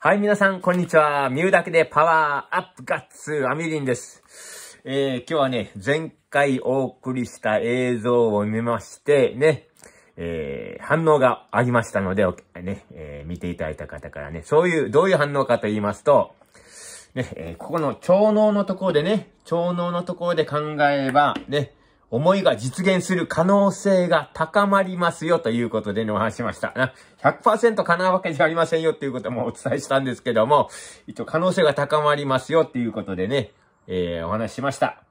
はい、皆さん、こんにちは。ミューだけでパワーアップガッツ、アミリンです。えー、今日はね、前回お送りした映像を見まして、ね、えー、反応がありましたので、ね、えー、見ていただいた方からね、そういう、どういう反応かと言いますと、ね、えー、ここの超能のところでね、超能のところで考えれば、ね、思いが実現する可能性が高まりますよということでね、お話しました。100%叶うわけじゃありませんよっていうこともお伝えしたんですけども、一応可能性が高まりますよっていうことでね、えー、お話ししました。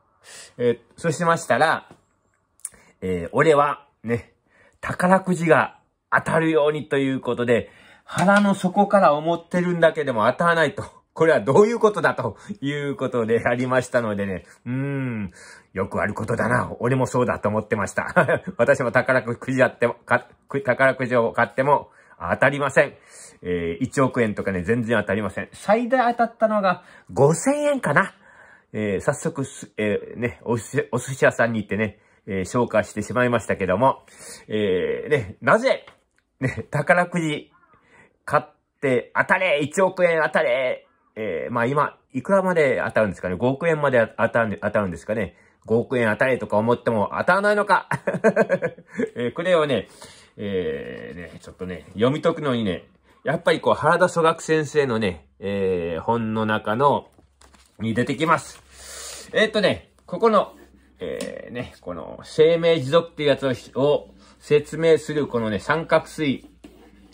えー、そうしましたら、えー、俺はね、宝くじが当たるようにということで、腹の底から思ってるんだけども当たらないと。これはどういうことだということでありましたのでね、うーん、よくあることだな。俺もそうだと思ってました。私も宝くじやっても、宝くじを買っても、当たりません。えー、1億円とかね、全然当たりません。最大当たったのが5000円かな。えー、早速、えー、ね、お寿司屋さんに行ってね、えー、紹介してしまいましたけども、えー、ね、なぜ、ね、宝くじ買って当たれ !1 億円当たれえー、まあ今、いくらまで当たるんですかね ?5 億円まで当たる、当たるんですかね ?5 億円当たれとか思っても当たらないのか、えー、これをね、えー、ね、ちょっとね、読み解くのにね、やっぱりこう、原田祖学先生のね、えー、本の中の、に出てきます。えー、っとね、ここの、えー、ね、この、生命持続っていうやつを説明する、このね、三角錐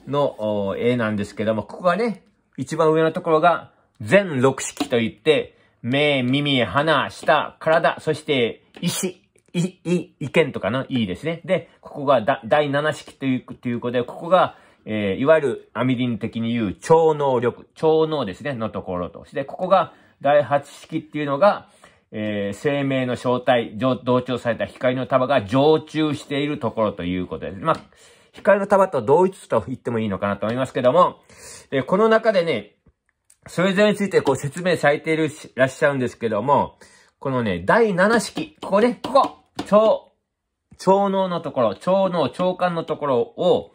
の絵なんですけども、ここがね、一番上のところが、全6式といって、目、耳、鼻、舌、体、そして、石、い、い、意見とかのいいですね。で、ここがだ第7式という、ということで、ここが、えー、いわゆるアミリン的に言う超能力、超能ですね、のところと。して、ここが第8式っていうのが、えー、生命の正体、同調された光の束が常駐しているところということです。まあ、光の束と同一と言ってもいいのかなと思いますけども、えー、この中でね、それぞれについてこう説明されているし、らっしゃるんですけども、このね、第7式、ここね、ここ腸、腸脳のところ、腸脳、腸管のところを、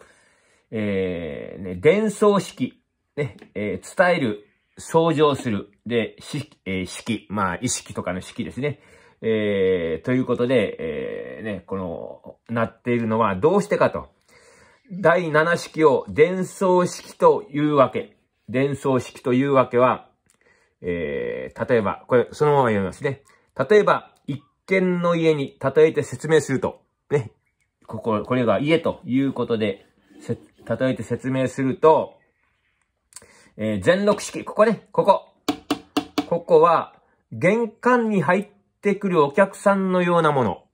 えー、ね、伝送式、ね、えー、伝える、相乗する、で、式、えー、式、まあ、意識とかの式ですね。えー、ということで、えー、ね、この、なっているのはどうしてかと。第7式を伝送式というわけ。伝送式というわけは、えー、例えば、これそのまま読みますね。例えば、一軒の家に例えて説明すると、ね、ここ、これが家ということで、せ例えて説明すると、えー、全録式、ここね、ここ。ここは、玄関に入ってくるお客さんのようなもの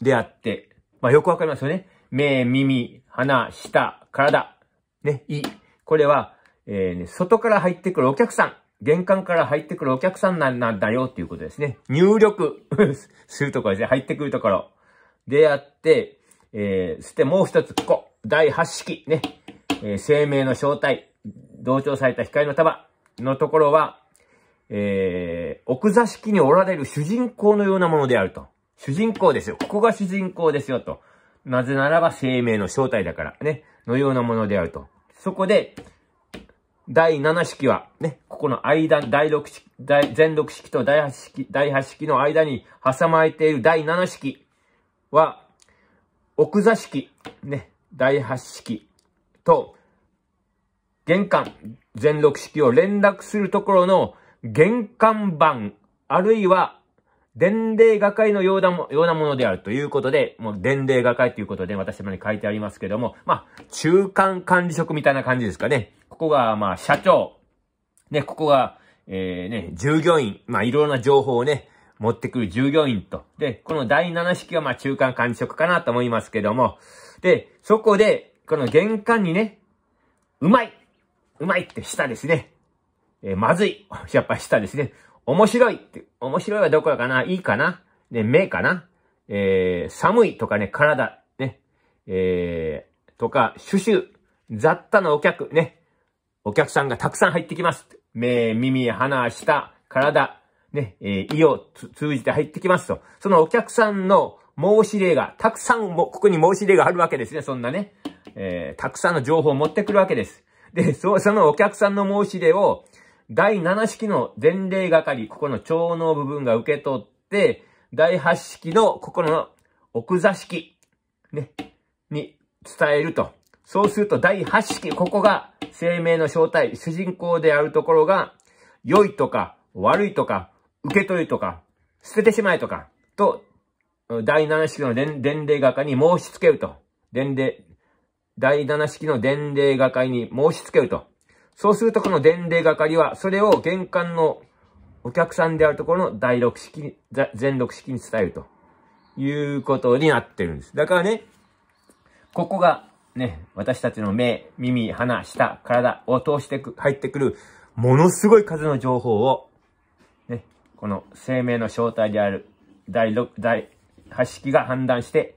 であって、まあよくわかりますよね。目、耳、鼻、舌、体、ね、い。これは、えー、ね、外から入ってくるお客さん、玄関から入ってくるお客さんなんだよっていうことですね。入力 するところですね。入ってくるところ。であって、えー、そしてもう一つ、ここ。第8式。ね。えー、生命の正体。同調された光の束のところは、えー、奥座敷におられる主人公のようなものであると。主人公ですよ。ここが主人公ですよと。なぜならば生命の正体だからね。のようなものであると。そこで、第7式は、ね、ここの間、第6式、第全6式と第8式、第8式の間に挟まれている第7式は、奥座式、ね、第8式と、玄関、全6式を連絡するところの玄関板、あるいは伝令画会のようなものであるということで、もう伝令画会ということで私もに書いてありますけども、まあ、中間管理職みたいな感じですかね。ここが、まあ、社長。ね、ここが、えー、ね、従業員。まあ、いろんな情報をね、持ってくる従業員と。で、この第7式は、まあ、中間管理職かなと思いますけども。で、そこで、この玄関にね、うまいうまいって下ですね。えー、まずい。やっぱ下ですね。面白いって。面白いはどこかないいかなね、目かなえー、寒いとかね、体、ね、えー、とか、シュシュ、雑多なお客、ね、お客さんがたくさん入ってきます。目、耳、鼻、舌、体、ね、えー、胃を通じて入ってきますと。そのお客さんの申し例が、たくさんも、ここに申し例があるわけですね、そんなね。えー、たくさんの情報を持ってくるわけです。で、そそのお客さんの申し出を、第7式の前例係、ここの腸の部分が受け取って、第8式の、ここの奥座式、ね、に伝えると。そうすると第8式、ここが生命の正体、主人公であるところが、良いとか、悪いとか、受け取りとか、捨ててしまえとか、と、第7式の伝令画家に申し付けると。伝令、第7式の伝令画家に申し付けると。そうするとこの伝令係は、それを玄関のお客さんであるところの第6式全6式に伝えるということになってるんです。だからね、ここがね、私たちの目、耳、鼻、舌、体を通してく、入ってくる、ものすごい数の情報を、ね、この生命の正体である第6、第8式が判断して、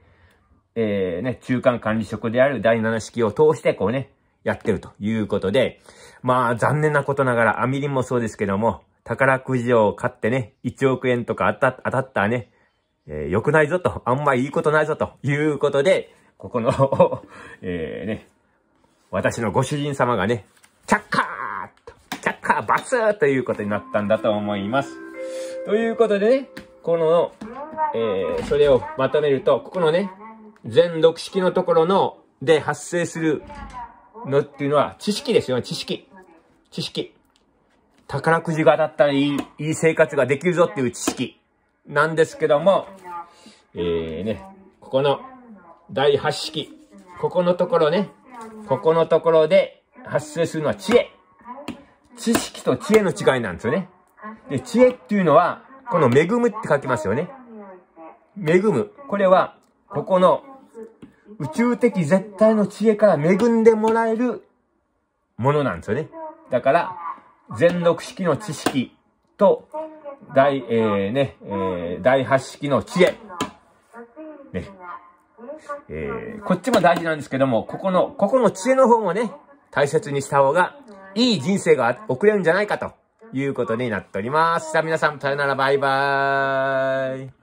えー、ね、中間管理職である第7式を通してこうね、やってるということで、まあ残念なことながら、アミリンもそうですけども、宝くじを買ってね、1億円とか当たった、当たったね、えー、良くないぞと、あんまいいことないぞということで、ここの えね、私のご主人様がね、チャッカーと、チャッカーバツーということになったんだと思います。ということでね、この、えー、それをまとめると、ここのね、全読式のところの、で発生するのっていうのは知識ですよ、知識。知識。宝くじが当たったらいい、いい生活ができるぞっていう知識なんですけども、えーね、ここの第8式。ここのところね。ここのところで発生するのは知恵。知識と知恵の違いなんですよね。で、知恵っていうのは、この恵むって書きますよね。恵む。これは、ここの宇宙的絶対の知恵から恵んでもらえるものなんですよね。だから、全六式の知識と、第、えー、ね、えー、第八式の知恵。ね。えー、こっちも大事なんですけども、ここの、ここの知恵の方もね、大切にした方が、いい人生が送れるんじゃないかということになっております。さあ皆さん、さよなら、バイバーイ。